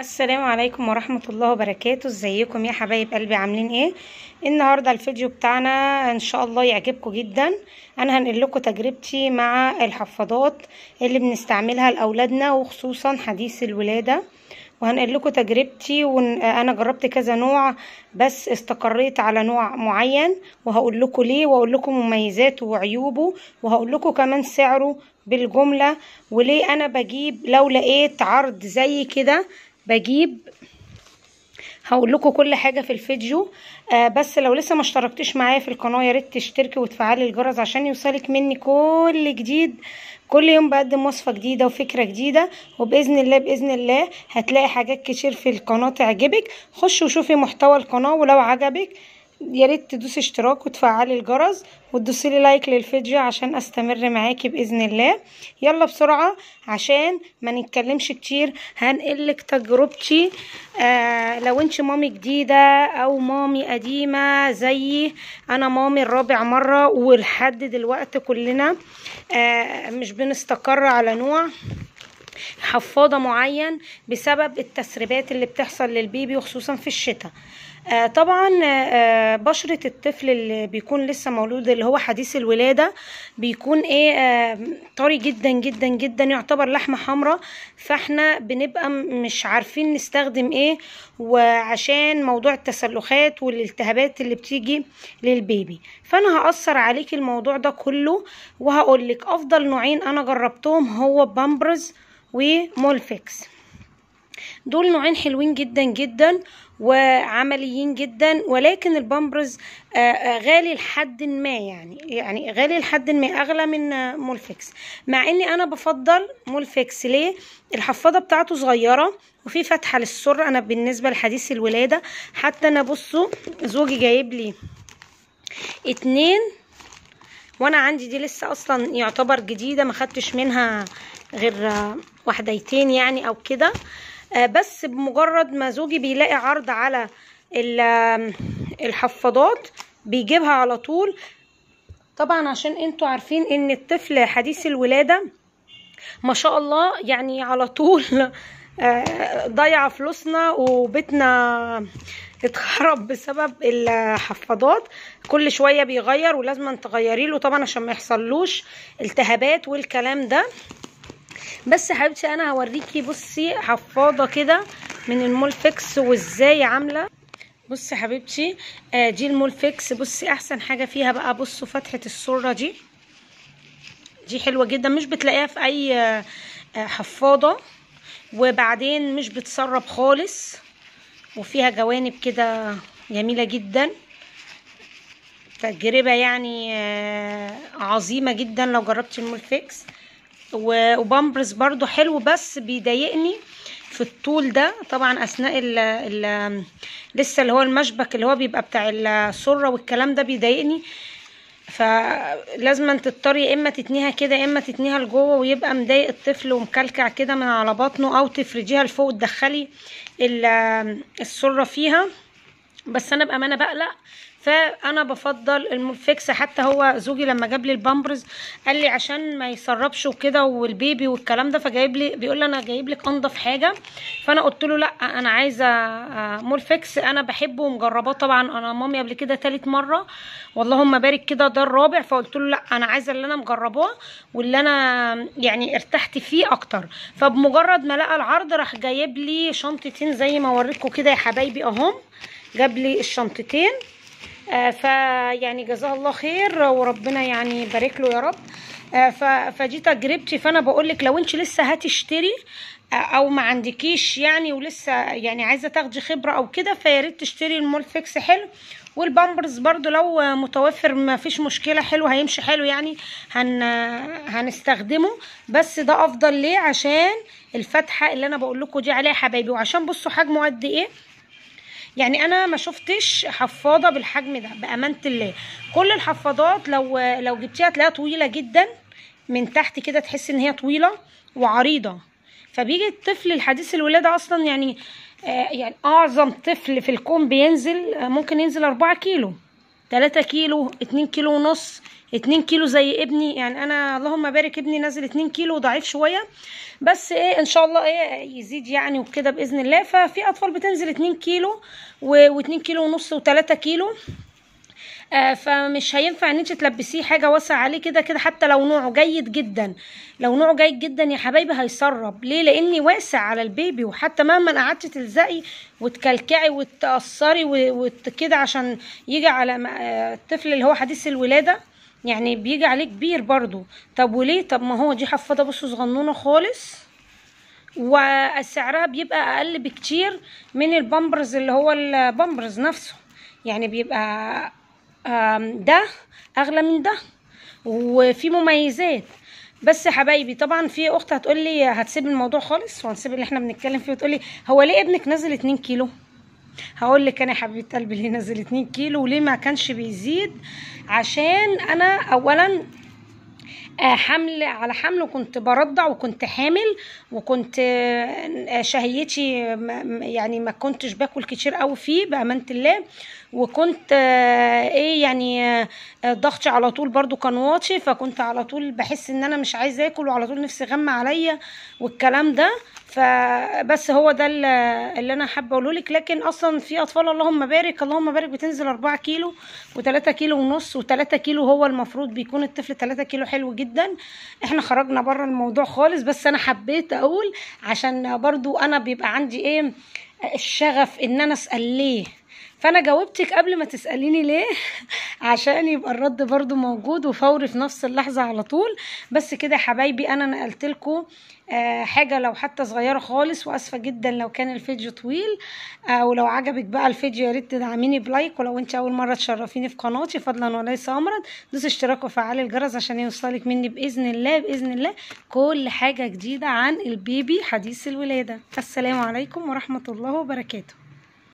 السلام عليكم ورحمة الله وبركاته ازيكم يا حبايب قلبي عاملين ايه النهاردة الفيديو بتاعنا ان شاء الله يعجبكم جدا انا هنقل لكم تجربتي مع الحفاضات اللي بنستعملها لاولادنا وخصوصا حديث الولادة وهنقل لكم تجربتي وانا جربت كذا نوع بس استقريت على نوع معين وهقول لكم ليه واقول لكم مميزاته وعيوبه وهقول لكم كمان سعره بالجملة وليه انا بجيب لو لقيت عرض زي كده بجيب هقول لكم كل حاجه في الفيديو آه بس لو لسه ما اشتركتش معايا في القناه يا ريت تشتركي وتفعلي الجرس عشان يوصلك مني كل جديد كل يوم بقدم وصفه جديده وفكره جديده وباذن الله باذن الله هتلاقي حاجات كتير في القناه تعجبك خشي وشوفي محتوى القناه ولو عجبك يا ريت تدوسي اشتراك وتفعلي الجرس وتدوسي لي لايك للفيديو عشان استمر معاكي باذن الله يلا بسرعه عشان ما نتكلمش كتير هنقلك تجربتي آه لو انت مامي جديده او مامي قديمه زيي انا مامي الرابع مره ولحد دلوقتي كلنا آه مش بنستقر على نوع حفاضه معين بسبب التسريبات اللي بتحصل للبيبي وخصوصا في الشتاء آه، طبعا آه، آه، بشرة الطفل اللي بيكون لسه مولود اللي هو حديث الولادة بيكون ايه طري جدا جدا جدا يعتبر لحمة حمراء فاحنا بنبقى مش عارفين نستخدم ايه وعشان موضوع التسلخات والالتهابات اللي بتيجي للبيبي فانا هأثر عليك الموضوع ده كله وهقولك افضل نوعين انا جربتهم هو بامبرز ومولفكس دول نوعين حلوين جدا جدا وعمليين جدا ولكن البامبرز آه، آه، غالي لحد ما يعني يعني غالي لحد ما اغلى من آه، مولفكس مع اني انا بفضل مولفكس ليه الحفاضه بتاعته صغيره وفي فتحه للسر انا بالنسبه لحديث الولاده حتى انا بصوا زوجي جايب لي اتنين وانا عندي دي لسه اصلا يعتبر جديده ما خدتش منها غير وحديتين يعني او كده آه، بس بمجرد ما زوجي بيلاقي عرض على الحفاضات بيجيبها على طول طبعا عشان انتوا عارفين ان الطفل حديث الولاده ما شاء الله يعني على طول آه، ضيع فلوسنا وبيتنا اتخرب بسبب الحفاضات كل شويه بيغير ولازم تغيري له طبعا عشان ما يحصلوش التهابات والكلام ده بس يا حبيبتي انا هوريكي بصي حفاضه كده من المولفكس وازاي عامله بصي يا حبيبتي آه دي المولفكس بصي احسن حاجه فيها بقى بصوا فتحه السره دي دي حلوه جدا مش بتلاقيها في اي آه،, آه حفاضه وبعدين مش بتسرب خالص وفيها جوانب كده جميله جدا تجربه يعني آه عظيمه جدا لو جربتي المولفكس وبامبرز برضو حلو بس بيضايقني في الطول ده طبعا اثناء الـ الـ لسه اللي هو المشبك اللي هو بيبقى بتاع السره والكلام ده بيضايقني فلازم تضطر يا اما تتنيها كده يا اما تتنيها لجوه ويبقى مضايق الطفل ومكلكع كده من على بطنه او تفرجيها لفوق تدخلي السره فيها بس انا بامانه بقلق فانا بفضل الفيكس حتى هو زوجي لما جاب لي البامبرز قال لي عشان ما يسربش وكده والبيبي والكلام ده فجايب لي بيقول لي انا جايب لك انضف حاجه فانا قلت له لا انا عايزه آه، مول فيكس انا بحبه ومجرباه طبعا انا مامي قبل كده تالت مره واللهم بارك كده ده الرابع فقلت له لا انا عايزه اللي انا مجرباه واللي انا يعني ارتحت فيه اكتر فبمجرد ما لقى العرض راح جايب لي شنطتين زي ما وريتكم كده يا حبايبي اهم جاب لي الشنطتين آه، فيعني جزاه الله خير وربنا يعني يبارك له يا رب آه، فدي تجربتي فانا بقول لك لو انت لسه هتشتري آه، او ما عندكيش يعني ولسه يعني عايزه تاخدي خبره او كده فيا ريت تشتري المول فيكس حلو والبامبرز برضو لو متوفر ما فيش مشكله حلو هيمشي حلو يعني هن هنستخدمه بس ده افضل ليه عشان الفتحه اللي انا بقول لكم دي عليها حبايبي وعشان بصوا حجمه قد ايه يعني انا ما شفتش حفاضه بالحجم ده بامانه الله كل الحفاضات لو لو جبتيها تلاقيها طويله جدا من تحت كده تحس ان هي طويله وعريضه فبيجي الطفل الحديث الولاده اصلا يعني آه، يعني اعظم طفل في الكون بينزل آه، ممكن ينزل 4 كيلو 3 كيلو 2 كيلو ونص 2 كيلو زي ابني يعني انا اللهم بارك ابني نازل 2 كيلو ضعيف شويه بس ايه ان شاء الله ايه يزيد يعني وكده باذن الله ففي اطفال بتنزل 2 كيلو و2 كيلو ونص و3 كيلو آه فمش هينفع ان انت تلبسيه حاجه واسعه عليه كده كده حتى لو نوعه جيد جدا لو نوعه جيد جدا يا حبايبي هيسرب ليه لاني واسع على البيبي وحتى مهما قعدتي تلزقي وتكلكعي وتقصري وكده عشان يجي على آه، الطفل اللي هو حديث الولاده يعني بيجي عليه كبير برضو طب وليه طب ما هو دي حفاضه بصوا صغنونه خالص وسعرها بيبقى اقل بكتير من البامبرز اللي هو البامبرز نفسه يعني بيبقى ده اغلى من ده وفي مميزات بس يا حبايبي طبعا في اخت هتقول لي هتسيب الموضوع خالص وهنسيب اللي احنا بنتكلم فيه وتقول لي هو ليه ابنك نزل 2 كيلو هقول لك انا يا حبيبه قلبي ليه نزل 2 كيلو وليه ما كانش بيزيد عشان انا اولا آه، حمل على حمل وكنت برضع وكنت حامل وكنت آه، شهيتي يعني ما كنتش باكل كتير قوي فيه بامانه الله وكنت آه، ايه يعني ضغطي على طول برضو كان واطي فكنت على طول بحس ان انا مش عايزه اكل وعلى طول نفسي غم عليا والكلام ده فبس هو ده اللي انا حابه اقوله لك لكن اصلا في اطفال اللهم بارك اللهم بارك بتنزل 4 كيلو و3 كيلو ونص و3 كيلو هو المفروض بيكون الطفل 3 كيلو حلو جدا جدا احنا خرجنا بره الموضوع خالص بس انا حبيت اقول عشان برضو انا بيبقى عندي ايه الشغف ان انا اسال ليه فانا جاوبتك قبل ما تساليني ليه عشان يبقى الرد برضو موجود وفوري في نفس اللحظه على طول بس كده يا حبايبي انا نقلت لكم آه، حاجه لو حتى صغيره خالص واسفه جدا لو كان الفيديو طويل آه، ولو عجبك بقى الفيديو يا ريت تدعميني بلايك ولو انت اول مره تشرفيني في قناتي فضلا وليس امرا دوس اشتراك وفعل الجرس عشان يوصلك مني باذن الله باذن الله كل حاجه جديده عن البيبي حديث الولاده السلام عليكم ورحمه الله وبركاته